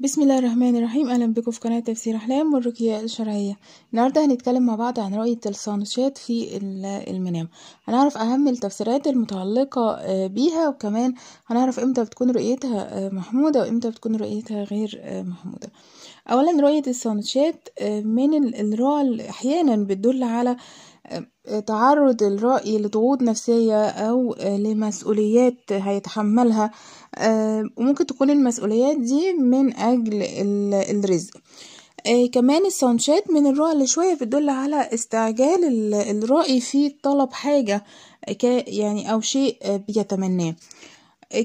بسم الله الرحمن الرحيم اهلا بكم في قناه تفسير احلام والرقيه الشرعيه النهارده هنتكلم مع بعض عن رؤيه الصانشات في المنام هنعرف اهم التفسيرات المتعلقه آه، بيها وكمان هنعرف امتى بتكون رؤيتها آه، محموده وامتى بتكون رؤيتها غير آه، محموده اولا رؤيه الصانشات من الرعل احيانا بتدل على تعرض الرأي لضغوط نفسية أو لمسؤوليات هيتحملها آه، وممكن تكون المسؤوليات دي من أجل الرزق آه، كمان السانشات من الرؤى اللي شوية بتدل على استعجال الرأي في طلب حاجة آه، يعني أو شيء بيتمناه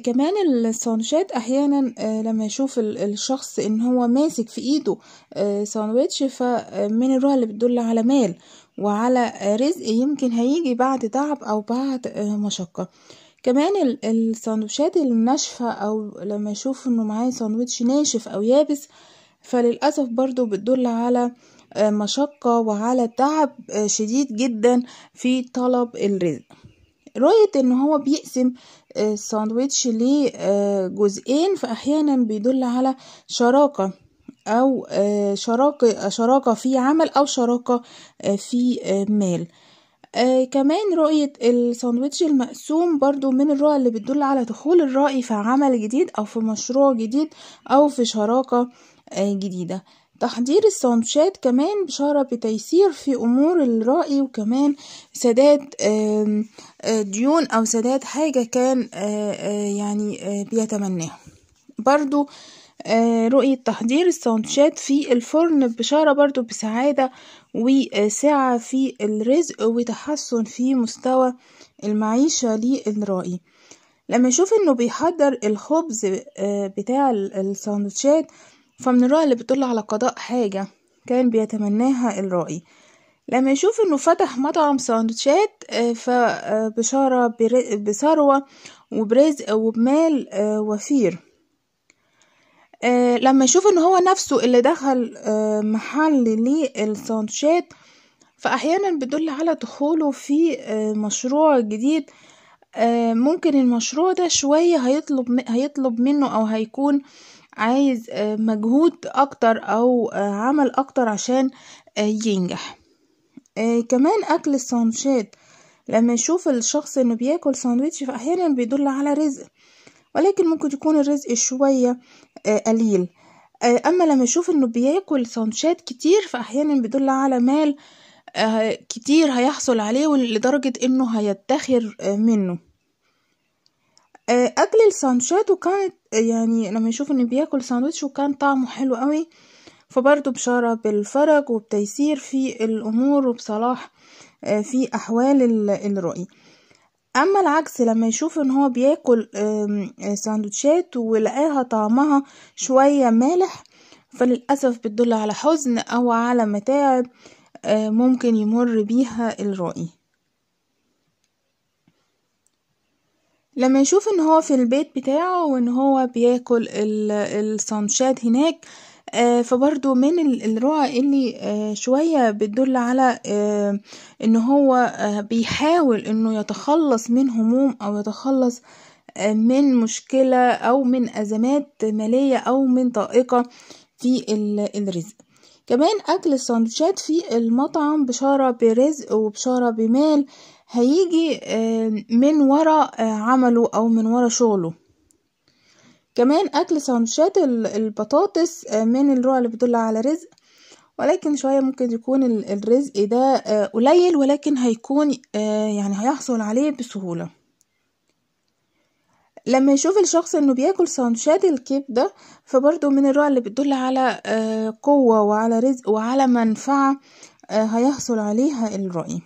كمان السانشات احيانا لما يشوف الشخص ان هو ماسك في ايده ساندوتش فمن الرؤى اللي بتدل على مال وعلى رزق يمكن هيجي بعد تعب او بعد آه، مشقة كمان السندوتشات الناشفة او لما يشوف انه معايا سندوتش ناشف او يابس فللأسف برضو بتدل على آه، مشقة وعلى تعب آه، شديد جدا في طلب الرزق رؤية ان هو بيقسم الساندويتش لجزئين فاحيانا بيدل على شراكة أو آه، شراكة, شراكة في عمل أو شراكة آه، في آه، مال كمان رؤية الساندويتش المقسوم برضو من الرؤى اللي بتدل على دخول الرأي في عمل جديد أو في مشروع جديد أو في شراكة جديدة تحضير الساندوتشات كمان بشارة بتيسير في أمور الرأي وكمان سداد ديون أو سداد حاجة كان يعني بيتمناها برضو آه، رؤية تحضير الساندوتشات في الفرن بشارة برضو بسعادة وسعة في الرزق وتحسن في مستوى المعيشة للرائي، لما يشوف إنه بيحضر الخبز آه، بتاع الساندوتشات فمن الرؤى اللي بتطل على قضاء حاجة كان بيتمناها الرائي، لما يشوف إنه فتح مطعم ساندوتشات آه، فبشارة بثروة وبرزق وبمال وفير. آه، لما يشوف ان هو نفسه اللي دخل آه، محل للساندوتشات فاحيانا بيدل على دخوله في آه، مشروع جديد ممكن المشروع ده شوية هيطلب هيطلب منه او هيكون عايز مجهود اكتر او عمل اكتر عشان ينجح كمان اكل الساندوتشات لما يشوف الشخص انه بياكل ساندويتش فاحيانا بيدل على رزق ولكن ممكن يكون الرزق شوية آه، قليل آه، أما لما يشوف إنه بياكل سانشات كتير فأحيانا بيدل على مال آه، كتير هيحصل عليه لدرجة إنه هيدخر منه أكل السانشات وكانت يعني لما يشوف أنه بياكل ساندويتش وكان طعمه حلو قوي فبرضه بشارة بالفرج وبتيسير في الأمور وبصلاح في أحوال الرؤية اما العكس لما يشوف ان هو بياكل آه، ساندوتشات ولقاها طعمها شوية مالح فللأسف بتدل على حزن او على متاعب آه، ممكن يمر بيها الرأي لما يشوف ان هو في البيت بتاعه وان هو بياكل الساندوتشات هناك آه، فبرضو من الرؤى اللي آه، شوية بتدل على آه، ان هو بيحاول انه يتخلص من هموم او يتخلص من مشكلة او من ازمات مالية او من ضائقة في الرزق كمان اكل السندوتشات في المطعم بشارة برزق وبشارة بمال هيجي من ورا عمله او من ورا شغله كمان أكل سانشات البطاطس آه، من الرؤى اللي بتدل على رزق ولكن شوية ممكن يكون الرزق ده آه، قليل ولكن هيكون آه، يعني هيحصل عليه بسهولة لما يشوف الشخص انه بياكل سندوتشات الكبدة فبرضه من الرؤى اللي بتدل على قوة وعلى رزق وعلى منفعة هيحصل عليها الرأي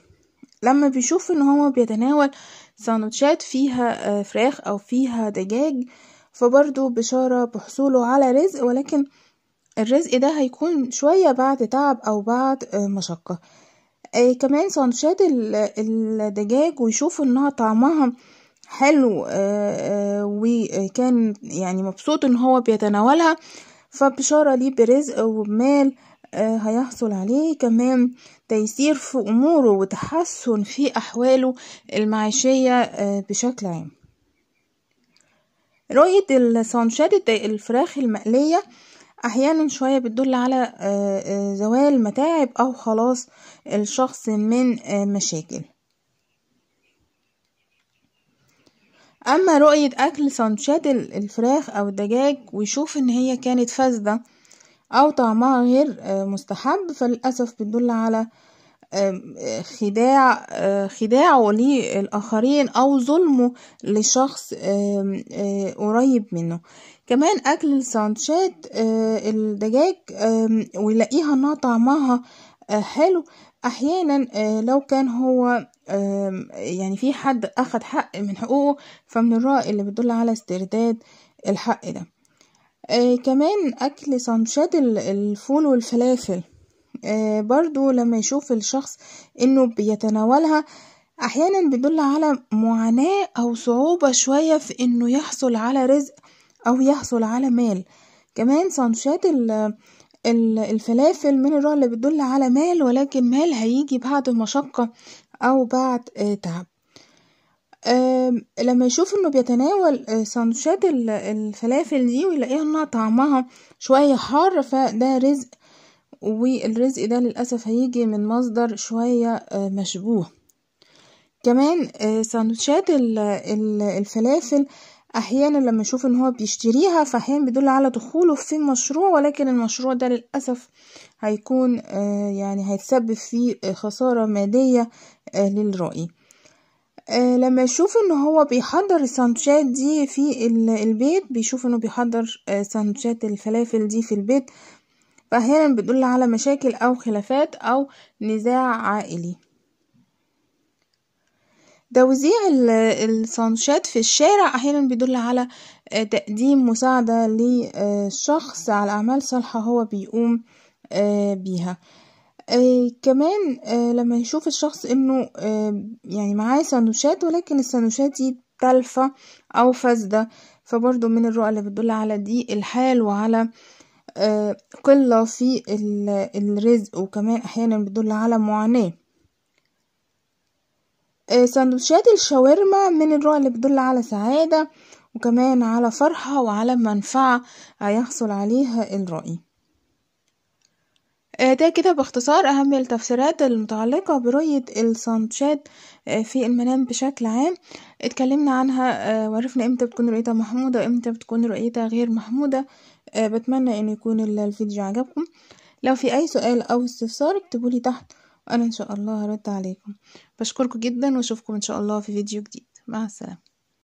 لما بيشوف ان هو بيتناول سانوتشات فيها فراخ او فيها دجاج فبرضه بشارة بحصوله على رزق ولكن الرزق ده هيكون شوية بعد تعب أو بعد آه، مشقة آه، كمان سانشاد الدجاج ويشوفوا انها طعمها حلو آه، وكان يعني مبسوط ان هو بيتناولها فبشارة ليه برزق وبمال هيحصل عليه كمان تيسير في أموره وتحسن في أحواله المعيشية بشكل عام رؤية السانشاد الفراخ المقلية احيانا شوية بتدل على آه، آه، زوال متاعب او خلاص الشخص من آه، مشاكل اما رؤية اكل سانشاد الفراخ او الدجاج ويشوف ان هي كانت فاسدة او طعمها غير مستحب فللأسف بتدل على خداع خداعه للآخرين أو ظلمه لشخص قريب منه كمان أكل الساندوتشات الدجاج ويلاقيها إنها طعمها حلو أحيانا لو كان هو يعني في حد أخد حق من حقوقه فمن الرأي اللي بتدل على استرداد الحق ده كمان أكل ساندوتشات الفول والفلافل آه، برضو لما يشوف الشخص انه بيتناولها احيانا بيدل على معاناة او صعوبة شوية في انه يحصل على رزق او يحصل على مال كمان سانشات الفلافل من النوع اللي بتدل على مال ولكن مال هيجي بعد مشقة او بعد آه، تعب لما يشوف انه بيتناول آه، سندوتشات الفلافل دي ويلاقيها انها طعمها شوية حار فده رزق والرزق ده للأسف هيجي من مصدر شوية آه، مشبوه كمان آه، سندوتشات الفلافل احيانا لما يشوف ان هو بيشتريها فاحيانا بيدل على دخوله في مشروع ولكن المشروع ده للاسف هيكون آه، يعني هيتسبب في خساره ماديه للرأي لما يشوف ان هو بيحضر السندوتشات دي في البيت بيشوف انه بيحضر سندوتشات الفلافل دي في البيت فأحيانا بتدل على مشاكل أو خلافات أو نزاع عائلي توزيع الصنشات في الشارع أحيانا بيدل على آه، تقديم مساعدة للشخص على أعمال صالحة هو بيقوم آه، بيها آه كمان آه لما يشوف الشخص انه آه يعني معاه سندوتشات ولكن السندوتشات دي تالفة او فاسدة فبرضه من الرؤى اللي بتدل على دي الحال وعلى آه قلة آه، في الرزق وكمان أحيانا بتدل على معاناة آه، سندوتشات الشاورما من الروع اللي بتدل على سعادة وكمان على فرحة وعلى منفعة هيحصل عليها الرأي آه، ده كده باختصار أهم التفسيرات المتعلقة برؤية السانشات آه، في المنام بشكل عام اتكلمنا عنها آه، وعرفنا امتى بتكون رؤيتها محمودة وامتى بتكون رؤيتها غير محمودة بتمنى ان يكون الفيديو عجبكم لو في اي سؤال او استفسار اكتبولي تحت وانا ان شاء الله هرد عليكم بشكركم جدا واشوفكم ان شاء الله في فيديو جديد مع السلامة